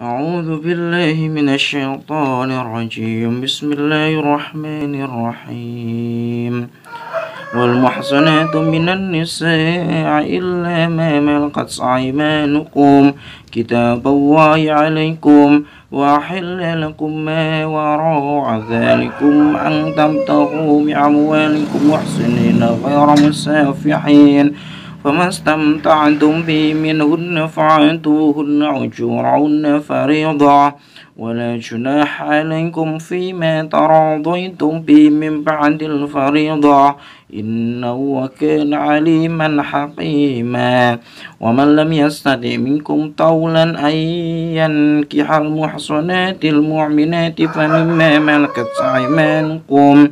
أعوذ بالله من الشيطان الرجيم بسم الله الرحمن الرحيم والمحصنات من النساء إلا ما ملقت أيمانكم كتاب الله عليكم وأحل لكم ما وراء ذلكم أن تبتغوا بأموالكم محسنين غير مسافحين فما استمتعتم به منهن فعطوهن أجورهن فريضة ولا جناح عليكم فيما تراضيتم به من بعد الفريضة إنه كان عليما حكيما ومن لم يستطع منكم طولا أن ينكح المحصنات المؤمنات فمما ملكت أيمانكم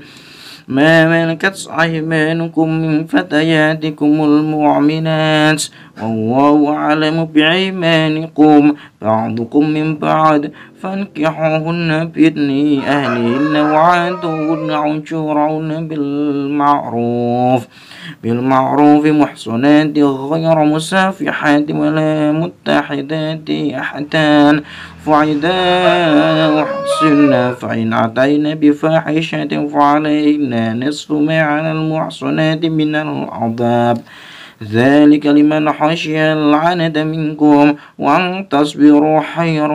ما ملكت أيمانكم من فتياتكم المؤمنات والله أعلم بأيمانكم بعضكم من بعد فانكحوهن بإذن أهلهن وعادوهن عشورهن بالمعروف بالمعروف محصنات غير مسافحات ولا متحدات أحدان فإذا وحسنا فإن أتينا بفاحشة فعلينا نصف ما على المحصنات من العذاب ذلك لمن خشي العند منكم وأن تصبروا خير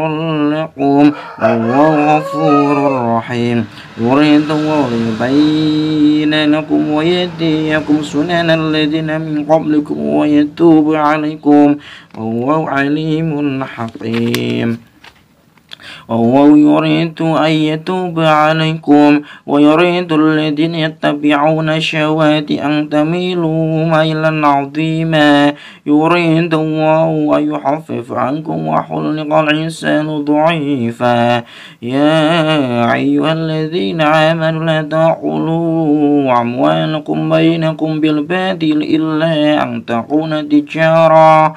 لكم والله غفور رحيم يريد الله يبين لكم ويهديكم سنن الذين من قبلكم ويتوب عليكم والله عليم حكيم وهو يريد أن يتوب عليكم ويريد الذين يتبعون الشهوات أن تميلوا ميلا عظيما يريد الله أن يخفف عنكم وحلق الإنسان ضعيفا يا أيها الذين آمنوا لا تقولوا أموالكم بينكم بالباطل إلا أن تكون تجارة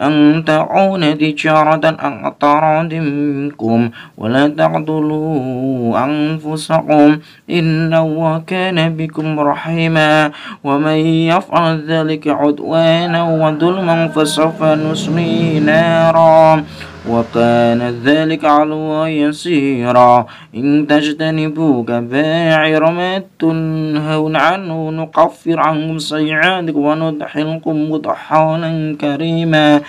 أن تعون تجارة عن أطراد منكم ولا تعدلوا أنفسكم إن الله كان بكم رحيما ومن يفعل ذلك عدوانا وظلما فسوف نسمي نارا وكان ذلك على الله يسيرا إن تجتنبوا كبائر ما تنهون عنه نكفر عنكم سيئاتكم وندحلكم مدحانا كريما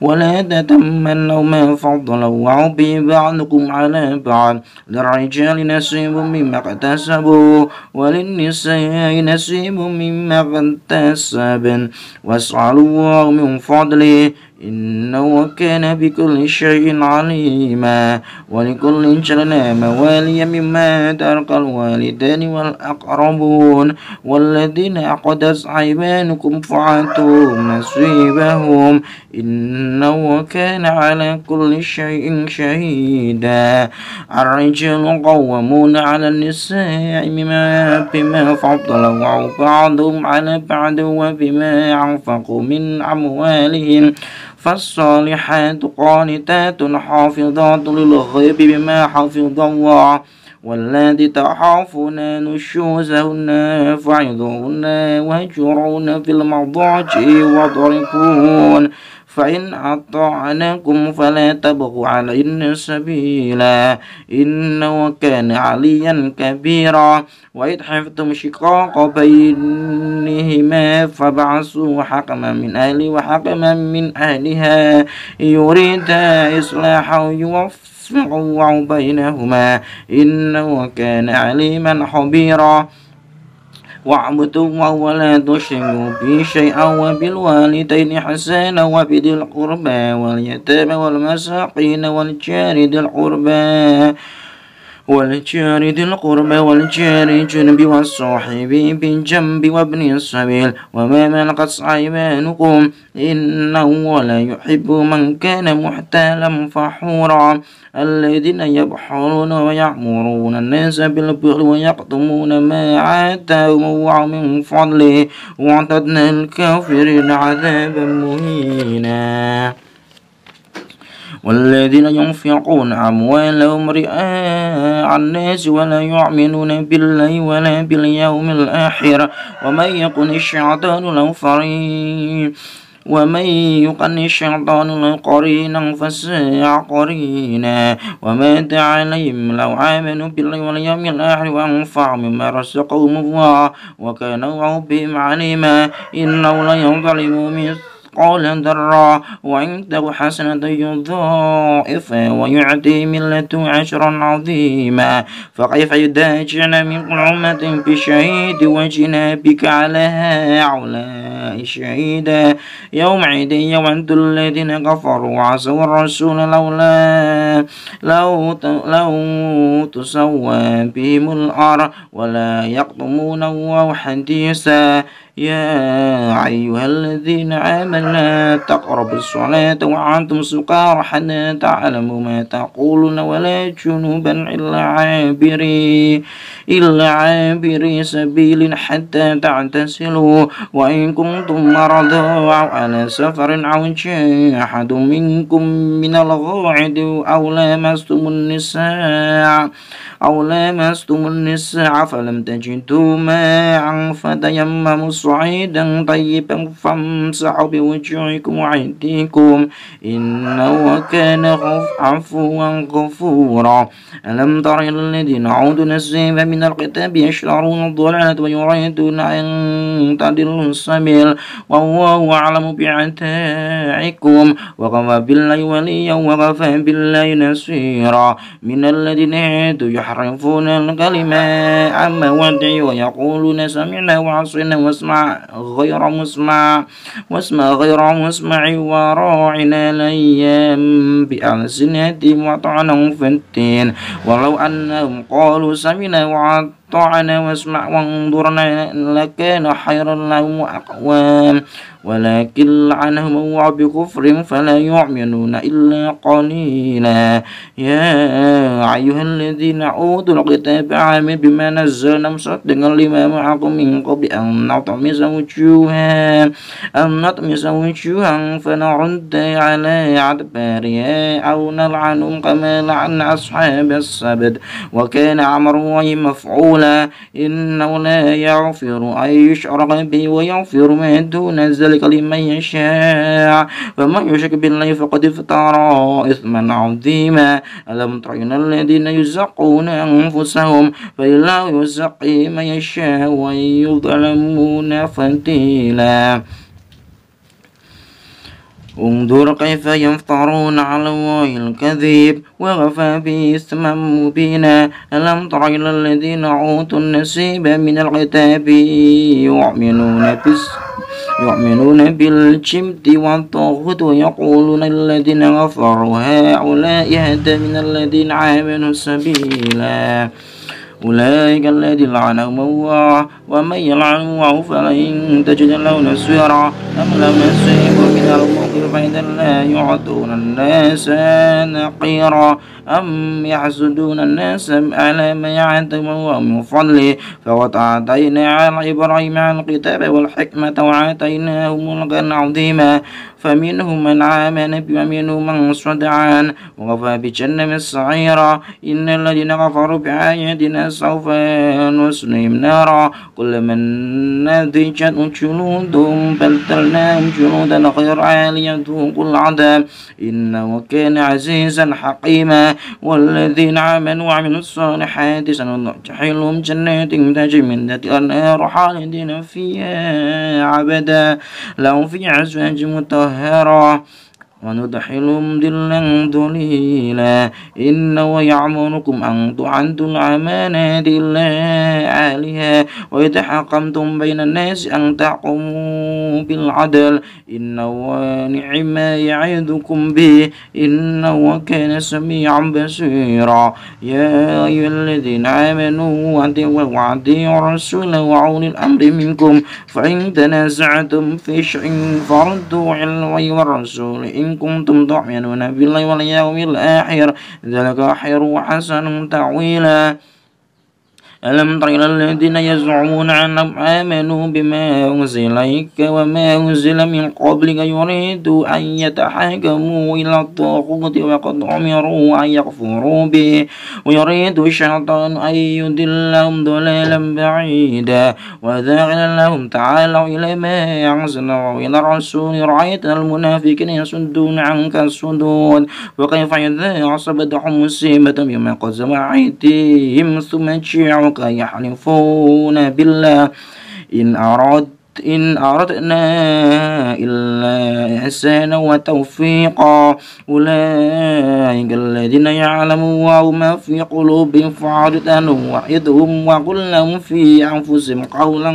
ولا تتمنوا ما فضل الله به بعضكم على بعض للرجال نصيب مما اكتسبوا وللنساء نصيب مما اكتسبن واسألوا الله من فضله إنه كان بكل شيء عليما ولكل جعلنا موالي مما ترك الوالدان والأقربون والذين أقدس أيمانكم فعلتوا نصيبهم إنه كان على كل شيء شهيدا الرجال قوامون على النساء بما بما فضلوا بعضهم على بعض وبما أنفقوا من أموالهم فالصالحات قانتات حافظات للغيب بما حفظ الله والذي تخافون نشوزهن فعظهن وهجرون في المضاجع واضربوهن فإن أطعناكم فلا تبغوا علينا سبيلا إنه كان عليا كبيرا وإذ حفظتم شقاق بينهما فبعثوا حكما من أهلي وحكما من أهلها يريد إصلاحا يوفق بينهما إنه كان عليما خبيرا واعبدوه ولا تشركوا به شيئا وبالوالدين حسانا وبذي القربى واليتامى والمساقين والجار ذي القربى والجار ذي القربى والجار الجنب والصاحب بالجنب وابن السبيل وما ملقت أيمانكم إنه لا يحب من كان محتالا فحورا الذين يبحرون ويعمرون الناس بالبخل ويقدمون ما آتاهم من فضله وأعتدنا الكافرين عذابا مهينا والذين ينفقون أموالهم رئاء الناس ولا يؤمنون بالله ولا باليوم الآخر ومن يكن الشيطان له فريق ومن يقن الشيطان قرينا فساء قرينا ومات عليهم لو آمنوا بالله واليوم الآخر وأنفعوا مما رزقهم الله وكانوا ربهم عليما إنه لا يظلم مثل مثقال ذرة وعنده حسنة يضاعف ويعطي ملة عشرا عظيما فكيف يداجعنا من كل أمة بشهيد وجنا بك على هؤلاء يوم يومئذ يود الذين كفروا وعصوا الرسول لولا لو لو تسوى بهم الأرض ولا يقطمون وحديثا يا أيها الذين آمنوا لا تقربوا الصلاة وأنتم سكارى حتى تعلموا ما تقولون ولا جنوبا إلا عابري إلا عابري سبيل حتى تعتسلوا وإن كنتم مرضى أو على سفر أو جاء أحد منكم من الغائد أو لامستم النساء أو لامستم النساء فلم تجدوا ماء فتيمموا صعيدا طيبا فامسحوا بوجوهكم وعيديكم إنه كان عفوا غفورا ألم تر الذين عودوا نسيبا من الكتاب يشعرون الضلالة ويريدون أن تضل السبيل والله أعلم بعتائكم وكفى بالله وليا وكفى بالله نصيرا من الذين عدوا يحرفون الكلمة عن مواضعه ويقولون سمعنا وعصينا واسمع غير مسمع واسمع غير مسمع وراعنا الأيام بألسنتهم وطعنا في الدين ولو أنهم قالوا سمعنا وطعنا واسمع وانظرنا لكان حقا خير لهم وأقوام ولكن لعنهم الله بكفرهم فلا يؤمنون إلا قليلا يا أيها الذين أوتوا الكتاب آمنوا بما نزلنا مصدقا لما معكم من قبل أن نطمس وجوها أن نطمس وجوها فنرد على أدبارها أو نلعنهم كما لعن أصحاب السبت وكان أمر مفعولا إنه لا يغفر أن يشرك به ويغفر ما دون ذلك ذلك لمن يشاء ومن يشك بالله فقد افترى إثما عظيما ألم ترين الذين يزقون أنفسهم فإلا يزقي من يشاء ويظلمون فتيلا انظر كيف يفطرون على الله الكذب وغفى به اسما مبينا ألم تر إلى الذين أوتوا النصيب من الكتاب يؤمنون بالسنة يؤمنون بالجبت والطاغوت ويقولون الذين غفروا هؤلاء يهدى من الذين آمنوا سبيلا أولئك الذين لعنهم الله ومن يلعن الله فلن تجد له نصيرا أم لم يصيبوا من الموقف فإذا لا يعطون الناس نقيرا أم يحسدون الناس على ما يعتم الله من فضله فقد على إبراهيم الكتاب والحكمة وآتيناه ملكا عظيما فمنهم من آمن بي ومنهم من صد عن وكفى بجهنم سعيرا إن الذين كفروا بآياتنا سوف نسلم نارا كل من كلما نضجت جنودا غير عالية غيرها كل عدم إنه كان عزيزا حكيما والذين عملوا وعملوا الصالحات سندخلهم جنات تجري من ذات الأنهار خالدين فيها أبدا لهم في أزواج مطهرة وندحلهم ذلا ذليلا إنه يعمركم أن تعدوا الأمانات إلا عليها وإذا حكمتم بين الناس أن تقوموا بالعدل إنه نعم ما يعظكم به إنه كان سميعا بصيرا يا أيها الذين آمنوا وعدوا وأطيعوا الرسول وعون الأمر منكم فإن تنازعتم في شيء فردوا إلى والرسول إن إن كنتم تؤمنون بالله واليوم الآخر ذلك خير وحسن تعويلا ألم تر إلى الذين يزعمون أنهم آمنوا بما أنزل إليك وما أنزل من قبلك يريدوا أن يتحاكموا إلى الطاغوت وقد أمروا أن يغفروا به ويريد الشيطان أن يدلهم ضلالا بعيدا وإذا لهم تعالوا إلى ما أنزل وإلى الرسول رأيت المنافقين يصدون عنك الصدود وكيف إذا أصبتهم مصيبة بما قدم أيديهم ثم تشيعوا يحلفون بالله إن أراد إن أردنا إلا إحسانا وتوفيقا أولئك الذين يعلموا الله ما في قلوبهم فعرض عنهم وحدهم وقل لهم في أنفسهم قولا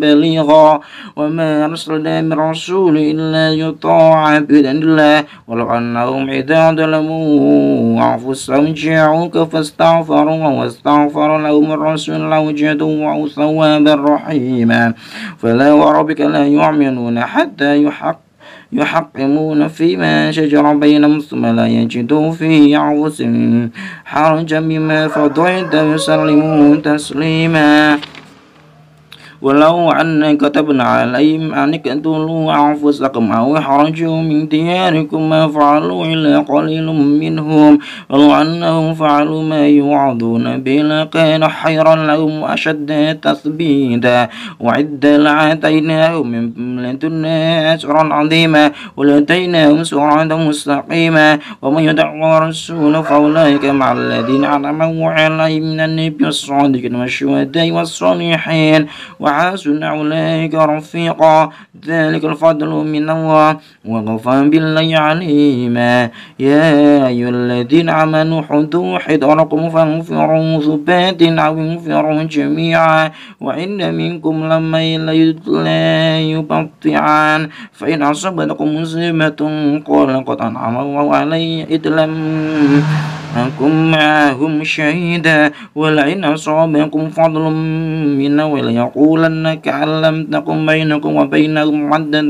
بليغا وما أرسلنا من رسول إلا يطاع بإذن الله ولو أنهم إذا ظلموا أنفسهم جاءوك فاستغفروا واستغفر لهم الرسول لوجدوا ثوابا رحيما فلا وربك لا يؤمنون حتى يحق يحقمون فيما شجر بينهم ثم لا يجدوا في عوز حرجا مما فضيت يسلمون تسليما ولو أن كتبنا عليهم أن اقتلوا أنفسكم أو اخرجوا من دياركم ما فعلوا إلا قليل منهم ولو أنهم فعلوا ما يوعظون به لكان خيرا لهم أشد تثبيتا وعد لآتيناهم من لدنا أسرا عظيما ولديناهم صراطا مستقيما ومن يدع الرسول فأولئك مع الذين أعلموا عليهم من النبي الصادق والشهداء والصالحين وحسن أولئك رفيقا ذلك الفضل من الله وكفى بالله عليما يا أيها الذين آمنوا حدوا حذركم فانفروا ثبات أو انفروا جميعا وإن منكم لما لا يبطعان فإن أصابتكم مصيبة قال قد أنعم الله علي إذ لم فاحكم معهم شهيدا ولئن أصابكم فضل منا وليقولن كأن لم تكن بينكم وبينهم مودة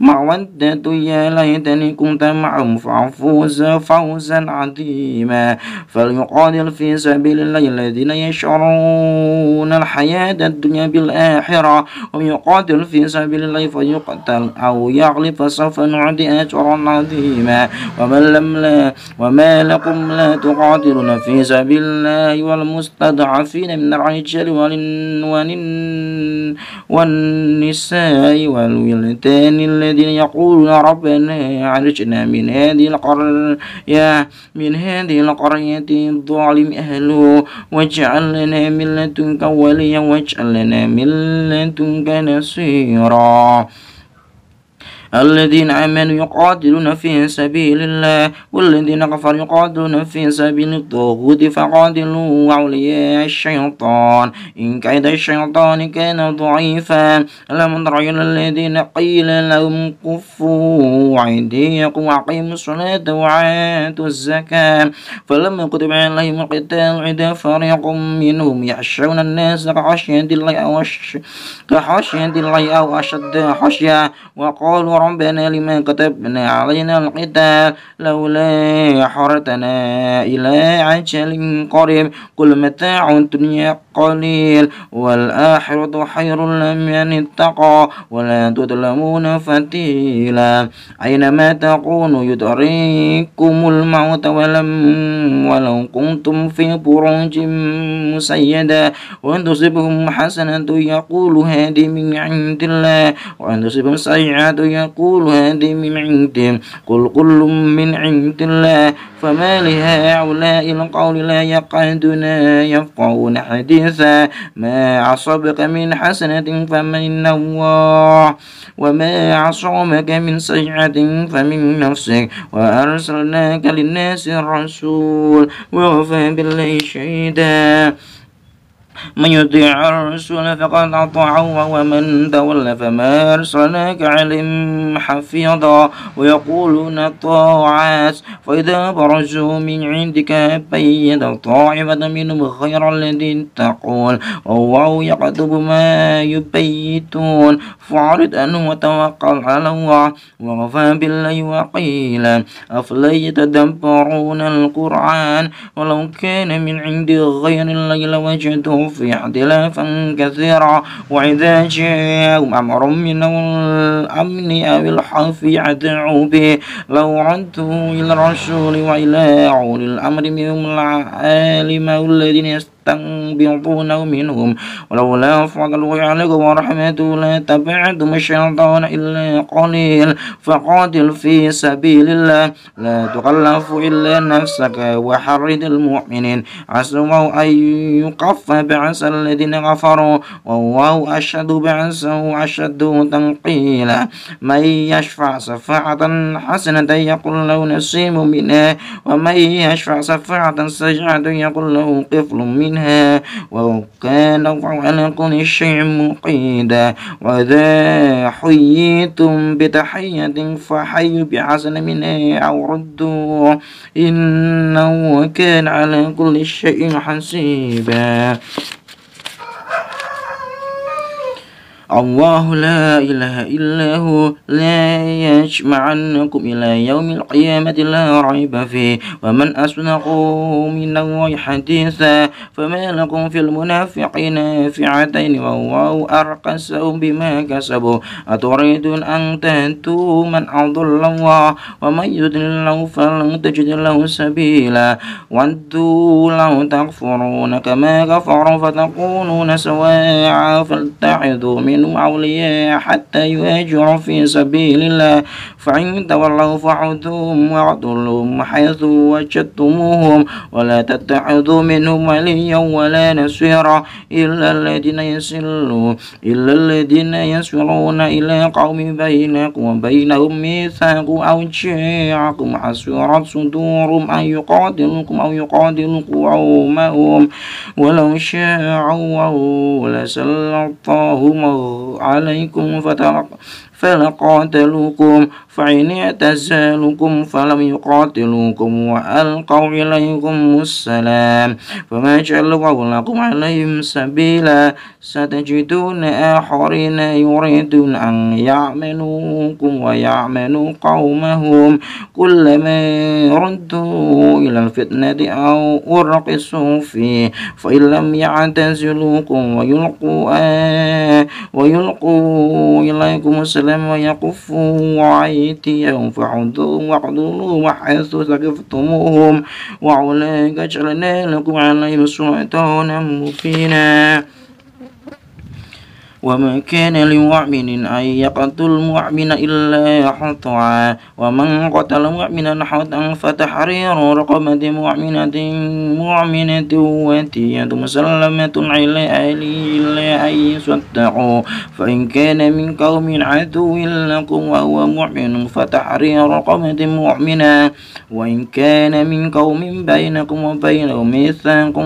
مودة يا ليتني كنت معهم فأفوز فوزا عظيما فليقاتل في سبيل الله الذين يشعرون الحياة الدنيا بالآخرة ويقاتل في سبيل الله فيقتل أو يغلب فسوف نعطي أجرا عظيما ومن لم لا وما لكم لا تقاتلون في سبيل الله والمستضعفين من الرجال والنساء والولدان الذين يقولون ربنا أخرجنا من هذه القرية من هذه القرية الظالم أهله واجعل لنا من لدنك وليا واجعل لنا من لدنك نصيرا الذين آمنوا يقاتلون في سبيل الله والذين كفروا يقاتلون في سبيل الطاغوت فقاتلوا أولياء الشيطان إن كيد الشيطان كان ضعيفا لم تر إلى الذين قيل لهم كفوا أيديكم وأقيموا الصلاة وآتوا الزكاة فلما كتب عليهم القتال إذا فريق منهم يخشون الناس كخشية الله أو كحشية الله أو أشد حشية وقالوا ربنا لما كتبنا علينا القتال لولا حرتنا إلى عجل قريب قل متاع الدنيا قليل والآخرة خير لمن اتقى ولا تظلمون فتيلا أينما تكونوا يدرككم الموت ولم ولو كنتم في برج مسيدة وإن تصبهم حسنة يقول هذه من عند الله وإن تصبهم سيئة يقول هذه من عندهم قل كل من عند الله فما لهؤلاء القول لا يقعدون يفقهون حديثا ما عصبك من حسنة فمن الله وما عصمك من سيئة فمن نفسك وأرسلناك للناس الرسول ووفى بالله شهيدا من يطيع الرسول فقد أطاعه ومن تولى فما أرسلناك عليهم حفيظا ويقولون طاعات فإذا برزوا من عندك بيد طائفة منهم خير الذي تقول والله يكتب ما يبيتون فاعرض عنه وتوكل على الله وغفى بالله وقيلا أفلا يتدبرون القرآن ولو كان من عند غير الله لوجدوا في اختلافا كثيرا وإذا جاءهم أمر من الأمن أو الخوف أذاعوا به لو عدوا إلى الرسول وإلى أولي الأمر منهم العالم الذين يستطيعون تستنبطونه منهم ولولا فضل عليك ورحمته لاتبعتم الشيطان إلا قليل فقاتل في سبيل الله لا تكلف إلا نفسك وحرد المؤمنين عسى الله أن يقف بعسى الذين غفروا والله أشهد بعسى أشهد تنقيلا من يشفع شفاعة حسنة يقول له نسيم منها ومن يشفع شفاعة سجعة يقول له قفل من منها وكان على كل شيء مقيدا وإذا حييتم بتحية فحيوا بحسن منها أو ردوا إنه كان على كل شيء حسيبا الله لا إله إلا هو لا يجمعنكم إلى يوم القيامة لا ريب فيه ومن أصدق من الله حديثا فما لكم في المنافقين فعتين والله أرقصهم بما كسبوا أتريدون أن تهدوا من أضل الله ومن يضلل الله فلن تجد له سبيلا ودوا لو تكفرون كما كفروا فتكونون سواء فالتحدوا من تتخذوا أولياء حتى يهاجروا في سبيل الله فإن تولوا فعذوهم واقتلوهم حيث وجدتموهم ولا تتخذوا منهم وليا ولا نصيرا إلا الذين يسلون إلا الذين يسلون إلى قوم بينكم وبينهم ميثاق أو جاءكم حسرت صدورهم أن يقاتلوكم أو يقاتلوا قومهم ولو شاء الله لسلطهم عليكم فترق فلقاتلوكم فإن اعتزلوكم فلم يقاتلوكم وألقوا إليكم السلام فما جعلوا لكم عليهم سبيلا ستجدون آخرين يريدون أن يعملوكم ويعملوا قومهم كلما ردوا إلى الفتنة أو أرقصوا فيه فإن لم يعتزلوكم ويلقوا آه ويلقوا إليكم السلام وسلم يقفوا وعيتيهم فعذوهم واعذروهم وحيث سقفتموهم وعليك جعلنا لكم عليهم سلطانا مبينا وما كان لمؤمن أن يقتل مؤمنا إلا خطأ ومن قتل مؤمنا خطأ فتحرير رقبة مؤمنة مؤمنة وتية مسلمة إلى أهله إلا أن يصدقوا فإن كان من قوم عدو لكم وهو مؤمن فتحرير رقبة مؤمنة وإن كان من قوم بينكم وبينهم ميثاق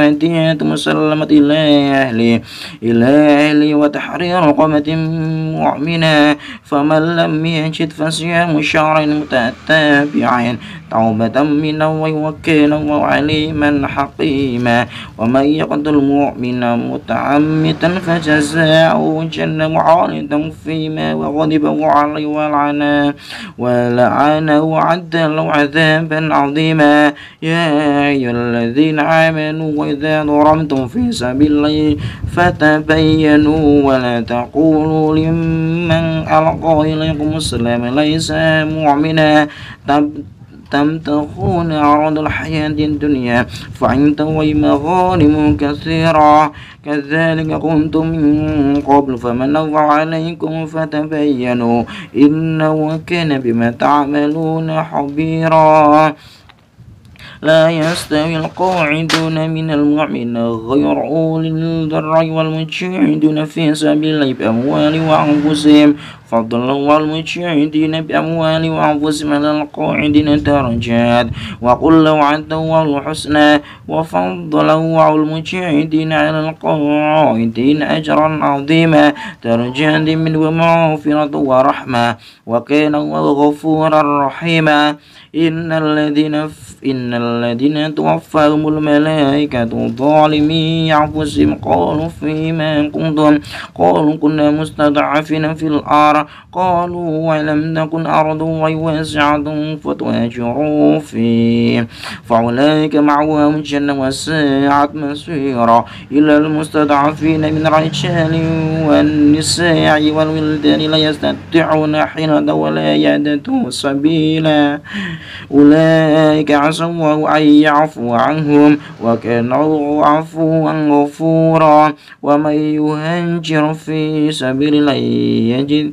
فاتية مسلمة إلى أهلي إلى أهلي وتحرير رقبة مؤمنة فمن لم يجد فصيام شهر متتابعين توبة من وكيلا وعليما حقيما ومن يقتل مؤمنا متعمدا فجزاؤه جنة معارضا فيما وغضب علي ولعنا ولعنه وعد له عذابا عظيما يا أيها الذين آمنوا وإذا ضربتم في سبيل الله فتبينوا ولا تقولوا لمن ألقى إليكم السلام ليس مؤمنا تمتخون عرض الحياة الدنيا فعندوا مظالم كثيرة كذلك كنتم من قبل فمن عليكم فتبينوا إنه كان بما تعملون حبيرا لا يستوي القاعدون من المؤمن غير أولي الضر والمجاهدون في سبيل الله بأموال وأنفسهم فضلا عندنا بأموال وأنفس على القاعدين درجات وقل لو عدوا الحسنى وفضلا والمجاهدين على القاعدين أجرا عظيما درجات من ومغفرة ورحمة وكان الله غفورا رحيما إن الذين إن الذين توفاهم الملائكة ظالمين أنفسهم قالوا فيما كنتم قالوا كنا مستضعفين في الأرض قالوا ولم نكن أرض واسعة فتهاجروا فيه فأولئك مأواهم الجنة وساعت مسيرا إلا المستضعفين من رجال والنساء والولدان لا يستطيعون حين ولا يهتدون سبيلا أولئك عسى الله أن يعفو عنهم وكان الله عفوا غفورا ومن يهاجر في سبيل الله يجد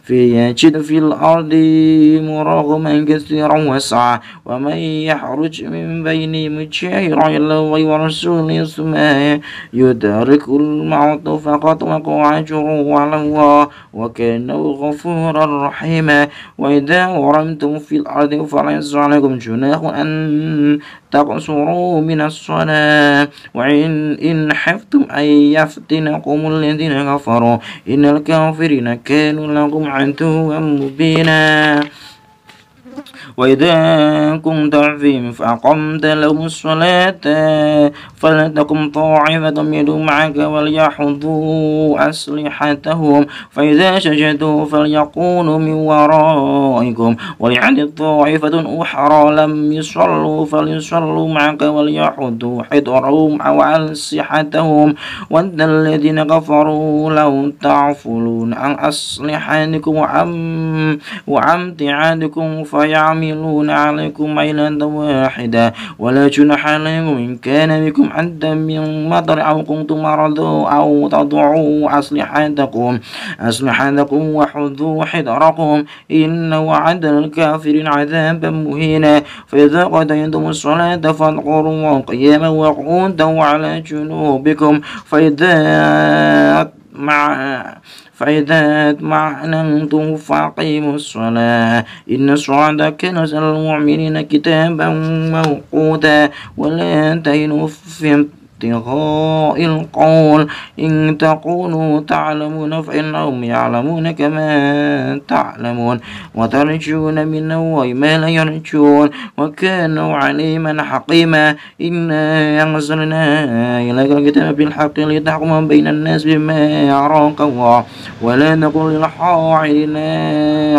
في يجد في الأرض مراغما كثيرا وسعا ومن يحرج من بين مجاهر الله ورسول ثم يدرك الموت فقط وقع أجره على الله وكان غفورا رحيما وإذا ورمتم في الأرض فليس عليكم جناح أن تقصروا من الصلاة وإن إن حفتم أن يفتنكم الذين كفروا إن الكافرين كانوا لكم عدوا مبينا وإذا كنت عفيم فأقمت له الصلاة فلتقم طاعفة منهم معك وليحضوا أسلحتهم فإذا سجدوا فليكونوا من ورائكم وليعد طائفة أخرى لم يصلوا فليصلوا معك وليحضوا حضرهم أو أسلحتهم ود الذين كفروا لو تعفلون عن أسلحتكم وعم وعمتعتكم فيعملون يحملون عليكم ميلا واحدا ولا جناح عليكم إن كان بكم عدا من مطر أو كنتم مرضى أو تضعوا أسلحتكم أسلحتكم وحذوا حذركم إن وعد الكافرين عذابا مهينا فإذا قضيتم الصلاة فاذكروا قياما وقعودا وعلى جنوبكم فإذا معها فإذا أتمعننتم فأقيموا الصلاة إن الصعد كان على المؤمنين كتابا موقوتا ولا تهنوا في ابتغاء القول إن تقولوا تعلمون فإنهم يعلمون كما تعلمون وترجون من الله ما لا يرجون وكانوا عليما حقيما إنا أنزلنا إليك الكتاب بالحق لتحكم بين الناس بما يراك الله ولا نقل للحاعلين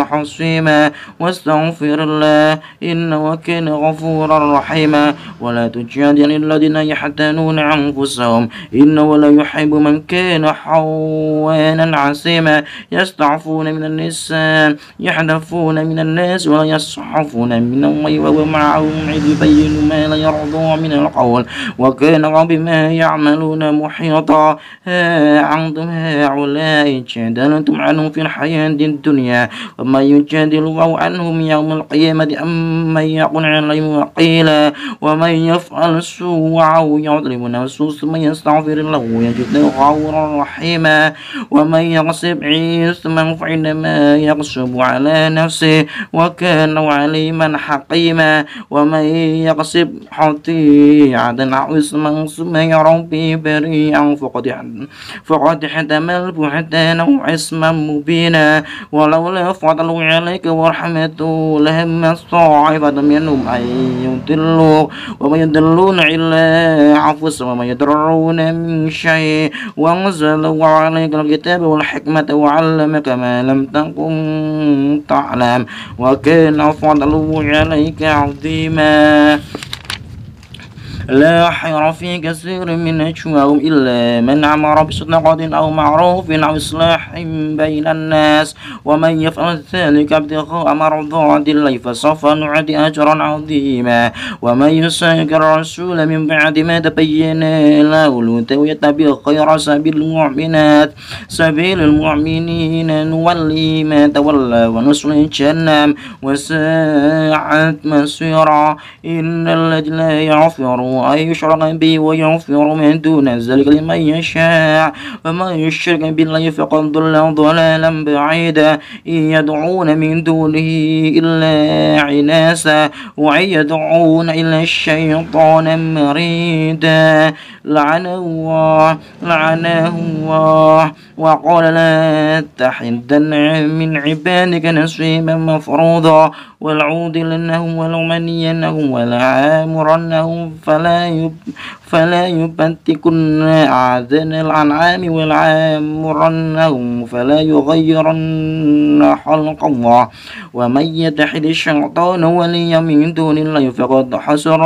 حصيما واستغفر الله إنه كان غفورا رحيما ولا تجادل الذين يحتنون أنفسهم إنه لا يحب من كان حوانا عسيما يستعفون من النساء يحذفون من الناس ولا يصحفون من الله وهو معهم إذ يبين ما لا يرضى من القول وكان بما يعملون محيطا ها أنتم هؤلاء جادلتم عنهم في الحياة الدنيا وما يجادل عنهم يوم القيامة أم من يقول عليهم وقيلا ومن يفعل سوءا يظلمون يسوس من يستغفر له يجد غورا رحيما ومن يغصب إثما فإنما يغصب على نفسه وكان عليما حقيما ومن يغصب خطيئة أو اسما ثم يرى به بريئا فقد فقد احتمل بحتانا وإثما مبينا ولولا فضل عليك ورحمته لهم الصعبة منهم أن يدلوا وما يدلون إلا أنفسهم وما يدرون من شيء وأنزل عليك الكتاب والحكمة وعلمك ما لم تكن تعلم وكان فضل عليك عظيما لا حير في كثير من نجواهم إلا من أمر بصدقة أو معروف أو إصلاح بين الناس ومن يفعل ذلك ابتغاء مرضات الله فسوف نعطي أجرا عظيما ومن يساك الرسول من بعد ما تبين له الهدى ويتبع خير سبيل المؤمنات سبيل المؤمنين نولي ما تولى ونصل جهنم وساعت مسيرا إن الذين لا يغفرون أن يشرك به ويغفر من دون ذلك لمن يشاء ومن يشرك بالله فقد ضل ضلالا بعيدا إن يدعون من دونه إلا عناسا وإن يدعون إلا الشيطان مريدا لعن الله لعنه الله وقال لا تحدن من عبادك نصيبا مفروضا والعود ولعودلنهم ولمنينهم ولعامرنهم فلا فلا يب فلا يبتكن أعذن الأنعام والعامرنهم فلا يغيرن خلق الله ومن يتحد الشيطان وليا من دون الله فقد حسر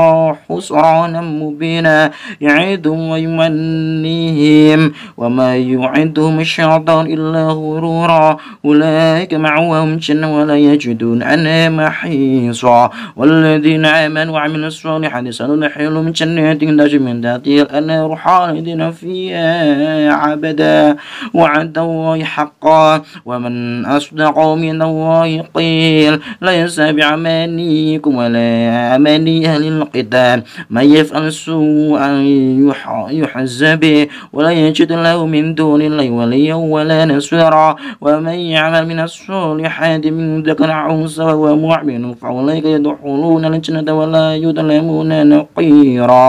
خسرانا مبينا يعيدهم ويمنيهم وما يعدهم الشيطان إلا غرورا أولئك معهم جنة ولا يجدون عنها محيصا والذين آمنوا وعملوا الصالحات سنلحلهم من جنات نجم من أنا روحان دين فيها عبدا وعد الله حقا ومن أصدق من الله قيل ليس بعمانيكم ولا أماني أهل القتال من يفعل السوء يحز به ولا يجد له من دون الله وليا ولا نصيرا ومن يعمل من الصالحات من ذكر عنصر أنثى فأولئك يدخلون الجنة ولا يظلمون نقيرا كثيرا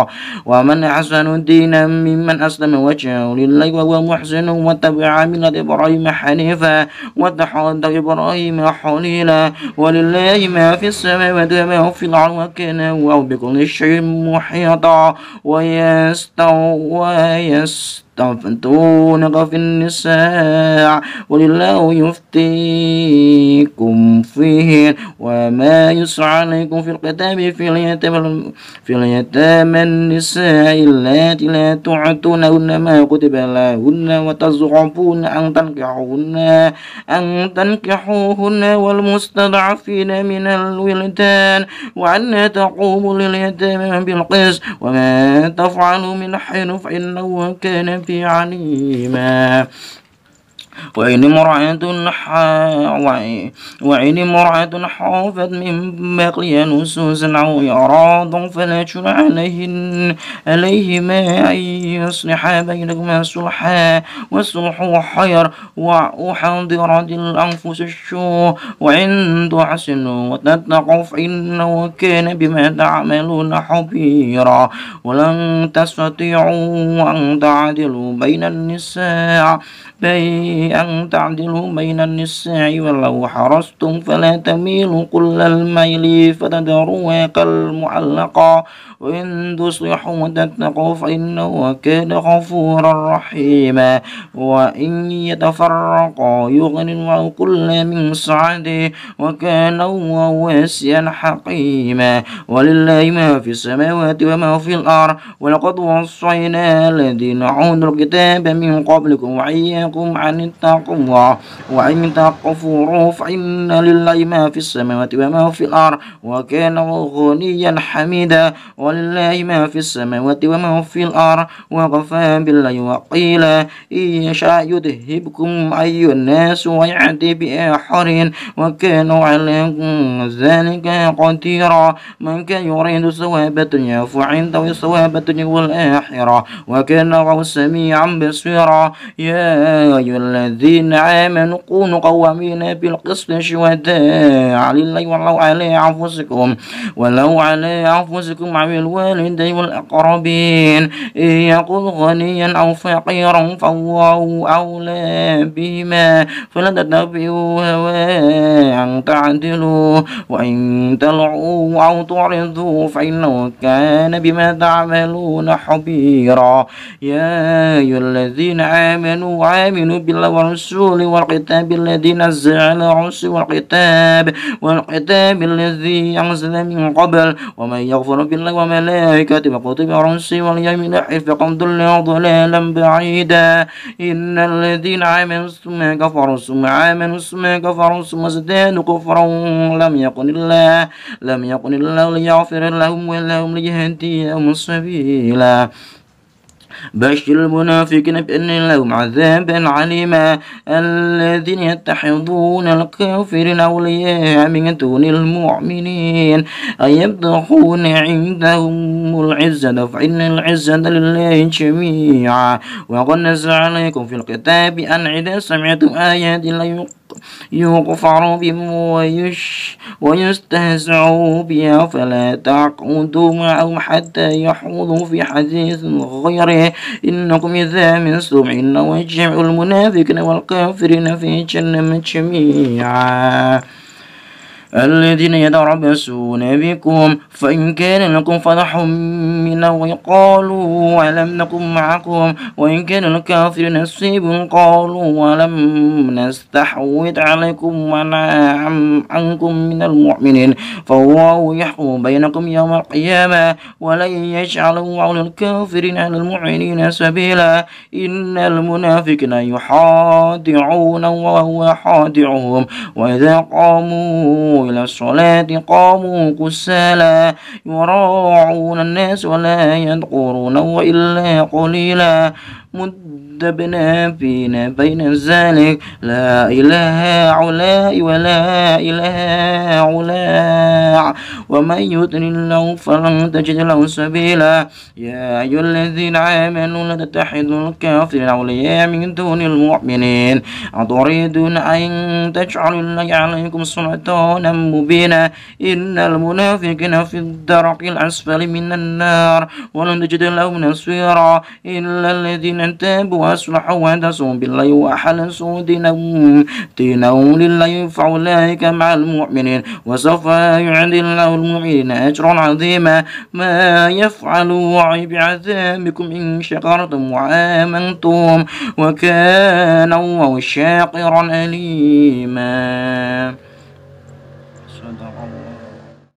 ومن أحسن دينا ممن أسلم وجهه لله وهو محسن واتبع ملة إبراهيم حنيفا واتحد إبراهيم حليلا ولله ما في السماوات وما في الأرض وكان هو بكل شيء محيطا ويستوى ويستو تفتون في النساء ولله يفتيكم فيهن وما يسعى عليكم في الكتاب في اليتامى في اليتامى النساء اللاتي لا تعطونهن ما كتب لهن وتزعمون أن تنكحوهن أن تنكحوهن والمستضعفين من الولدان وأن تقوموا لليتامى بالقسط وما تفعلوا من حين فإنه كان عليما وإن امرأة حا... وإن امرأة حافت من بقي نسوس أو اعراض فلا جنى عليهن عليهما أن يصلحا بينكما صلحا والصلح خير وأحضرت الأنفس الشو وعند حسن وتتقوا فإنه كان بما تعملون حبيرا ولن تستطيعوا أن تعدلوا بين النساء بي أن تعدلوا بين النساء ولو حرصتم فلا تميلوا كل الميل فتدروا كالمعلقة وإن تصلحوا وتتقوا فإنه كان غفورا رحيما وإن يتفرقا يغني الله كل من سعده وكان الله واسعا حكيما ولله ما في السماوات وما في الأرض ولقد وصينا الذين عودوا الكتاب من قبلكم وإياكم ينهاكم عن التقوى وإن تكفروا فإن لله ما في السماوات وما في الأرض وكان غنيا حميدا ولله ما في السماوات وما في الأرض وكفى بالله وقيلا إن يشاء يذهبكم أي الناس ويعدي بآخرين وكانوا على ذلك قديرا من كان يريد ثواب الدنيا فعنده ثواب الدنيا والآخرة وكان الله سميعا بصيرا يا يا أيها الذين آمنوا كونوا قوامين بالقسط شهداء لله ولو على أنفسكم ولو على أنفسكم عن الوالدين والأقربين إن يكن غنيا أو فقيرا فالله أولى بهما فلا تتبعوا هواء أن تعدلوا وإن تلعوا أو تعرضوا فإنه كان بما تعملون حبيرا يا أيها الذين آمنوا آمنوا بالله ورسوله والكتاب الذي نزل على رسوله والكتاب والكتاب الذي أنزل من قبل ومن يغفر بالله وملائكته وكتب ورسله واليوم الآخر فقد ضل ضلالا بعيدا إن الذين آمنوا ثم كفروا ثم آمنوا ثم كفروا ثم ازدادوا كفرا لم يكن الله لم يكن الله ليغفر لهم ولهم ليهديهم سبيلا بشر المنافقين بأن لهم عذابا عليما الذين يتحضون الكافرين أولياء من دون المؤمنين أيبدحون عندهم العزة فإن العزة لله جميعا وقد نزل عليكم في الكتاب أن إذا سمعتم آيات لا يقال يغفر بهم ويش ويستهزع بها فلا تقعدوا معهم حتى يحوضوا في حديث غيره إنكم إذا من إن وجمع المنافقين والكافرين في جنة جميعا الذين يتربصون بكم فإن كان لكم فرح منه قالوا ولم نكن معكم وإن كان الكافر نصيب قالوا ولم نستحوذ عليكم ونعم عنكم من المؤمنين فالله يحكم بينكم يوم القيامة ولن يجعل الله للكافرين على المؤمنين سبيلا إن المنافقين يحادعون وهو حادعهم وإذا قاموا إلى الصلاة قاموا كسالا يراعون الناس ولا يذكرون وإلا قليلا مدبنا فينا بين ذلك لا إله علاء ولا إله علاء ومن يطن الله فلن تجد له سبيلا يا أيها الذين آمنوا لا تتحدوا الكافرين أولياء من دون المؤمنين أتريدون أن تجعلوا الله عليكم سلطانا مبينا إن المنافقين في الدرك الأسفل من النار ولن تجد لهم نصيرا إلا الذين تابوا وأصلحوا وتسوا بالله وأحلسوا دينهم دينهم لله فأولئك مع المؤمنين وسوف يعد الله المؤمنين أجرا عظيما ما يفعلوا بعذابكم إن شكرتم وآمنتم وكان الله أليما